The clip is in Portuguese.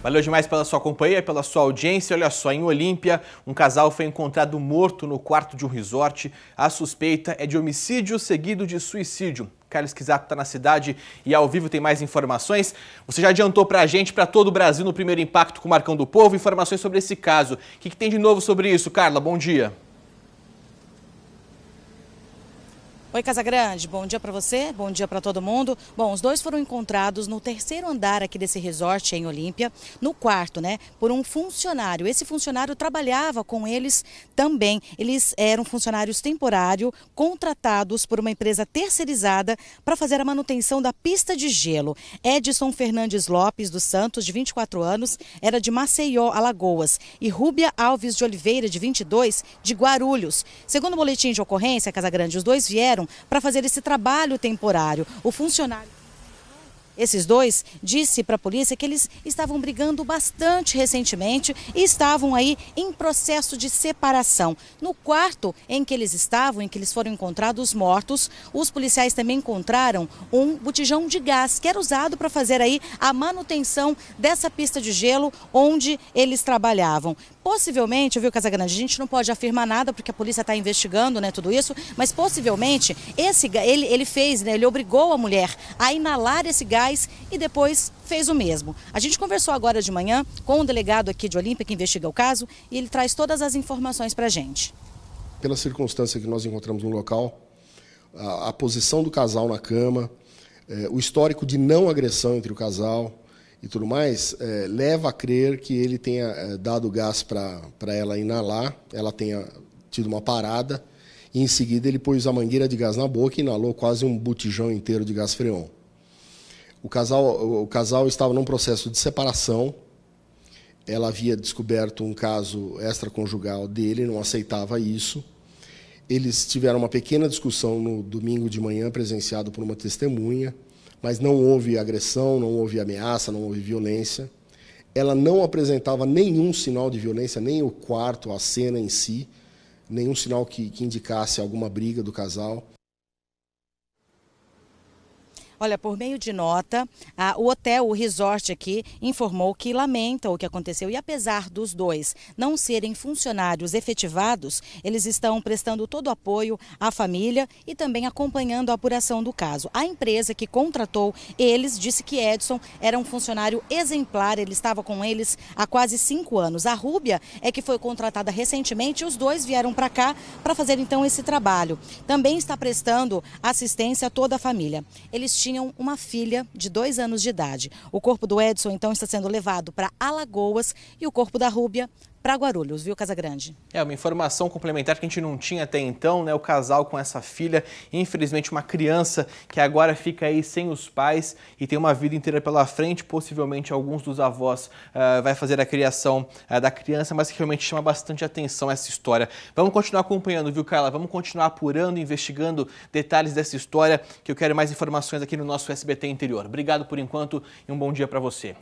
Valeu demais pela sua companhia, pela sua audiência. Olha só, em Olímpia, um casal foi encontrado morto no quarto de um resort. A suspeita é de homicídio seguido de suicídio. Carlos Quisato está na cidade e ao vivo tem mais informações. Você já adiantou para a gente, para todo o Brasil, no primeiro impacto com o Marcão do Povo, informações sobre esse caso. O que, que tem de novo sobre isso, Carla? Bom dia. Oi, Casa Grande, bom dia para você, bom dia para todo mundo. Bom, os dois foram encontrados no terceiro andar aqui desse resort em Olímpia, no quarto, né, por um funcionário. Esse funcionário trabalhava com eles também. Eles eram funcionários temporários, contratados por uma empresa terceirizada para fazer a manutenção da pista de gelo. Edson Fernandes Lopes dos Santos, de 24 anos, era de Maceió, Alagoas, e Rúbia Alves de Oliveira, de 22, de Guarulhos. Segundo o boletim de ocorrência, Casa Grande, os dois vieram vieram para fazer esse trabalho temporário. O funcionário. Esses dois disse para a polícia que eles estavam brigando bastante recentemente e estavam aí em processo de separação. No quarto em que eles estavam, em que eles foram encontrados mortos, os policiais também encontraram um botijão de gás que era usado para fazer aí a manutenção dessa pista de gelo onde eles trabalhavam possivelmente, viu, Casagrande, a gente não pode afirmar nada porque a polícia está investigando, né, tudo isso, mas possivelmente esse ele, ele fez, né, ele obrigou a mulher a inalar esse gás e depois fez o mesmo. A gente conversou agora de manhã com o um delegado aqui de Olímpia que investiga o caso e ele traz todas as informações para a gente. Pela circunstância que nós encontramos no local, a, a posição do casal na cama, é, o histórico de não agressão entre o casal, e tudo mais, é, leva a crer que ele tenha é, dado gás para ela inalar, ela tenha tido uma parada, e em seguida ele pôs a mangueira de gás na boca e inalou quase um botijão inteiro de gás freon. O casal, o casal estava num processo de separação, ela havia descoberto um caso extraconjugal dele, não aceitava isso. Eles tiveram uma pequena discussão no domingo de manhã, presenciado por uma testemunha mas não houve agressão, não houve ameaça, não houve violência. Ela não apresentava nenhum sinal de violência, nem o quarto, a cena em si, nenhum sinal que, que indicasse alguma briga do casal. Olha, por meio de nota, a, o hotel, o resort aqui, informou que lamenta o que aconteceu e apesar dos dois não serem funcionários efetivados, eles estão prestando todo o apoio à família e também acompanhando a apuração do caso. A empresa que contratou eles disse que Edson era um funcionário exemplar, ele estava com eles há quase cinco anos. A Rúbia é que foi contratada recentemente e os dois vieram para cá para fazer então esse trabalho. Também está prestando assistência a toda a família. Eles tinham uma filha de dois anos de idade. O corpo do Edson, então, está sendo levado para Alagoas e o corpo da Rúbia para Guarulhos, viu, Casa Grande? É, uma informação complementar que a gente não tinha até então, né? O casal com essa filha, infelizmente uma criança que agora fica aí sem os pais e tem uma vida inteira pela frente, possivelmente alguns dos avós uh, vai fazer a criação uh, da criança, mas que realmente chama bastante atenção essa história. Vamos continuar acompanhando, viu, Carla? Vamos continuar apurando, investigando detalhes dessa história, que eu quero mais informações aqui no nosso SBT Interior. Obrigado por enquanto e um bom dia para você.